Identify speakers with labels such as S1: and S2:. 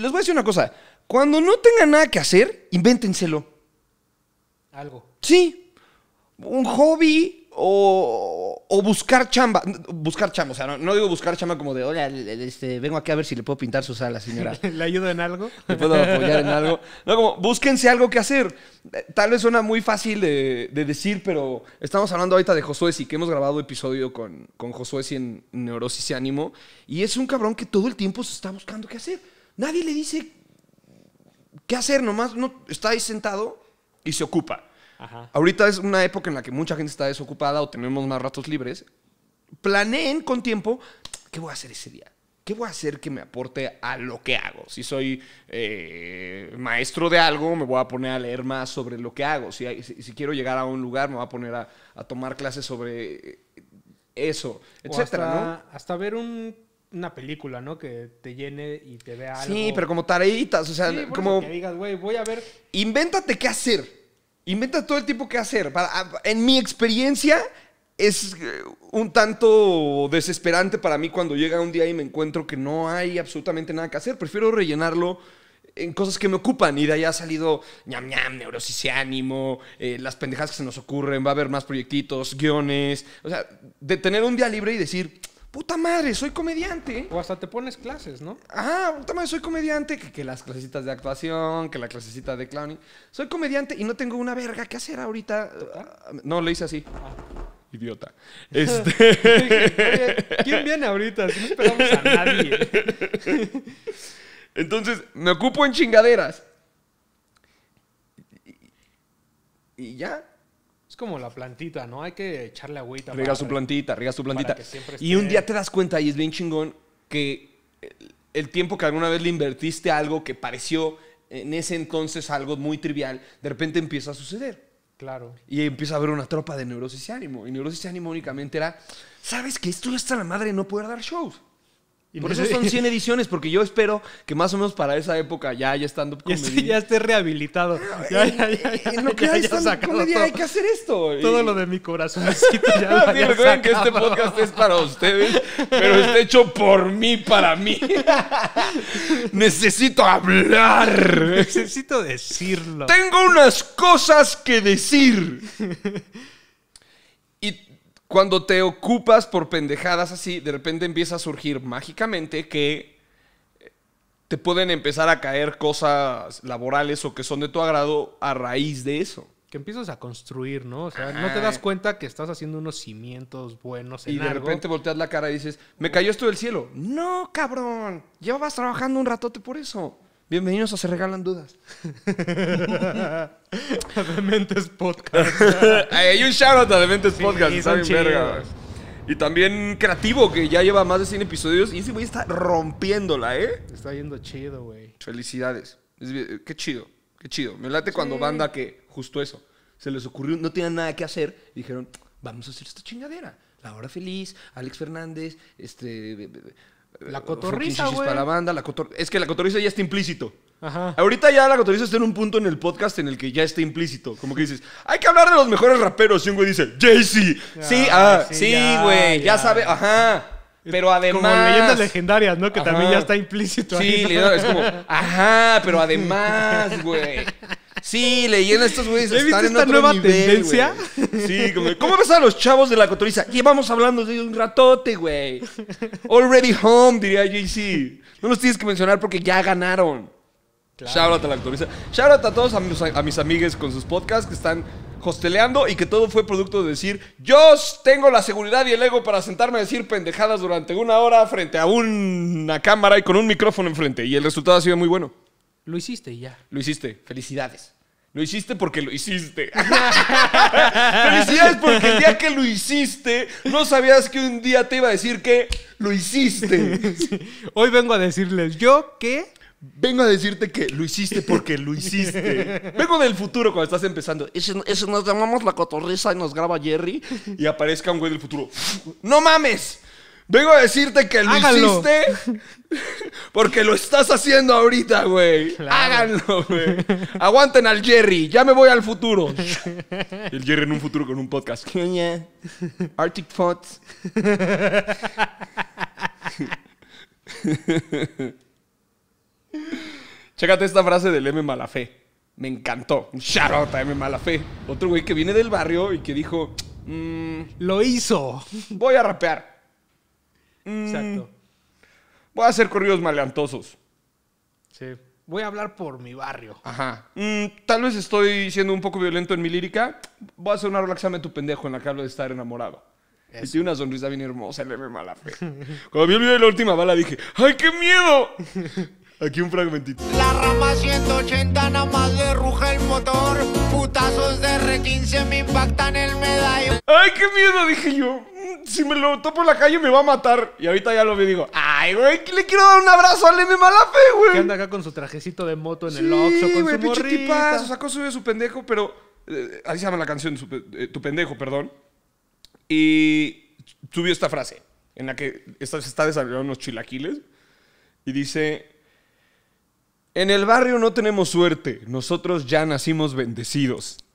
S1: les voy a decir una cosa. Cuando no tengan nada que hacer, invéntenselo. Algo. Sí. Un hobby o, buscar chamba. Buscar chamba, o sea, no, digo buscar chamba como de, hola, este, vengo aquí a ver si le puedo pintar su sala, señora. ¿Le ayudo en algo? ¿Le puedo apoyar en algo? No, como, búsquense algo que hacer. Eh, tal vez suena muy fácil de, decir, pero estamos hablando ahorita de Josué, sí, que hemos grabado episodio con, con Josué en Neurosis y Ánimo, y es un cabrón que todo el tiempo se está buscando qué hacer. Nadie le dice qué hacer, nomás no, está ahí sentado y se ocupa. Ajá. Ahorita es una época en la que mucha gente está desocupada o tenemos más ratos libres. Planeen con tiempo qué voy a hacer ese día. ¿Qué voy a hacer que me aporte a lo que hago? Si soy eh, maestro de algo, me voy a poner a leer más sobre lo que hago. Si, si quiero llegar a un lugar, me voy a poner a, tomar clases sobre eso, etcétera, hasta ver un una película, ¿no? Que te llene y te vea algo. Sí, pero como tareitas, o sea, como... Que digas, güey, voy a ver... Invéntate qué hacer. Inventa todo el tipo qué hacer. Ah, en mi experiencia es eh, un tanto desesperante para mí cuando llega un día y me encuentro que no hay absolutamente nada que hacer. Prefiero rellenarlo en cosas que me ocupan. Y de ahí ha salido ñam ñam, neurosis y ánimo, eh, las pendejadas que se nos ocurren, va a haber más proyectitos, guiones. O sea, de tener un día libre y decir, puta madre, soy comediante. O hasta te pones clases, ¿no? Ah, puta madre, soy comediante. Que, las clasecitas de actuación, que la clasecita de clowning. Soy comediante y no tengo una verga ¿qué hacer ahorita. Ah, no, lo hice así. Ah. Idiota. Este. ¿Quién viene ahorita? Si no esperamos a nadie. Entonces, me ocupo en chingaderas. y ya como la plantita, ¿no? Hay que echarle agüita. Riega su plantita, riega su plantita. Y un día te das cuenta, y es bien chingón, que el tiempo que alguna vez le invertiste algo que pareció en ese entonces algo muy trivial, de repente empieza a suceder. Claro. Y empieza a haber una tropa de neurosis y ánimo. Y neurosis y ánimo únicamente era, ¿sabes que esto ya está la madre no poder dar shows? Y Por eso son 100 ediciones, porque yo espero que más o menos para esa época ya haya estando Ya, esté rehabilitado. Ya, ya, ya, lo que hay hay que hacer esto. Todo lo de mi necesito ya lo sí, recuerden que este podcast es para ustedes, pero está hecho por mí, para mí. Necesito hablar. Necesito decirlo. Tengo unas cosas que decir. cuando te ocupas por pendejadas así, de repente empieza a surgir mágicamente que te pueden empezar a caer cosas laborales o que son de tu agrado a raíz de eso. Que empiezas a construir, ¿no? O sea, no te das cuenta que estás haciendo unos cimientos buenos en Y de repente volteas la cara y dices, me cayó esto del cielo. No, cabrón, vas trabajando un ratote por eso. Bienvenidos a Se Regalan Dudas. a Dementes Podcast. Hay un shoutout a Dementes Podcast. Y también Creativo, que ya lleva más de 100 episodios. Y ese güey está rompiéndola, ¿eh? Está yendo chido, güey. Felicidades. Eh, qué chido, qué chido. Me late cuando banda que justo eso. Se les ocurrió, no tenían nada que hacer. Y dijeron, vamos a hacer esta chingadera. La hora feliz, Alex Fernández, este... La eh, cotorriza, para la banda, la Es que la cotorriza ya está implícito. Ajá. Ahorita ya la cotorriza está en un punto en el podcast en el que ya está implícito. Como que dices, hay que hablar de los mejores raperos. Y un güey dice, Jay-Z. Ah, sí, ah, sí, güey. ya, sabe, ajá. Pero además. Como leyendas legendarias, ¿no? Que también ya está implícito. Sí, es como, ajá, pero además, güey. Sí, leyendo estos güeyes están en esta nueva tendencia? Sí, como, ¿cómo ves a los chavos de la cotoriza? Llevamos hablando de un ratote, güey. Already home, diría JC. No los tienes que mencionar porque ya ganaron. Claro. a la cotoriza. Shout a todos a mis, a amigues con sus podcasts que están hosteleando y que todo fue producto de decir, yo tengo la seguridad y el ego para sentarme a decir pendejadas durante una hora frente a una cámara y con un micrófono enfrente. Y el resultado ha sido muy bueno. Lo hiciste y ya. Lo hiciste. Felicidades. Lo hiciste porque lo hiciste. Felicidades porque el día que lo hiciste, no sabías que un día te iba a decir que lo hiciste. Hoy vengo a decirles yo que... Vengo a decirte que lo hiciste porque lo hiciste. Vengo del futuro cuando estás empezando. Eso nos llamamos la cotorriza y nos graba Jerry y aparezca un güey del futuro. ¡No mames! Vengo a decirte que lo hiciste porque lo estás haciendo ahorita, güey. Háganlo, güey. Aguanten al Jerry. Ya me voy al futuro. El Jerry en un futuro con un podcast. Arctic Fox. Chécate esta frase del M. Malafé. Me encantó. Un shout M. Malafé. Otro güey que viene del barrio y que dijo... Mm, lo hizo. Voy a rapear. Exacto. Mm. Voy a hacer corridos maleantosos. Sí. Voy a hablar por mi barrio. Ajá. Mm, tal vez estoy siendo un poco violento en mi lírica. Voy a hacer una relaxame Tu pendejo en la que hablo de estar enamorado. Y tiene una sonrisa bien hermosa, le ve mala fe. Cuando vi el video de la última bala dije, ¡ay, qué miedo! Aquí un fragmentito. La rama 180 nada más le ruge el motor. Putazos de R15 me impactan el medio. ¡Ay, qué miedo! Dije yo. Mm, si me lo topo en la calle me va a matar. Y ahorita ya lo vi y digo, ¡ay, güey! le quiero dar un abrazo al mala Malafe, güey. Que anda acá con su trajecito de moto en el Oxxo con su pinche tipazo, sacó su, su pendejo, pero... ahí eh, así se llama la canción, eh, Tu pendejo, perdón. Y subió esta frase en la que se está desarrollando unos chilaquiles. Y dice, en el barrio no tenemos suerte, nosotros ya nacimos bendecidos.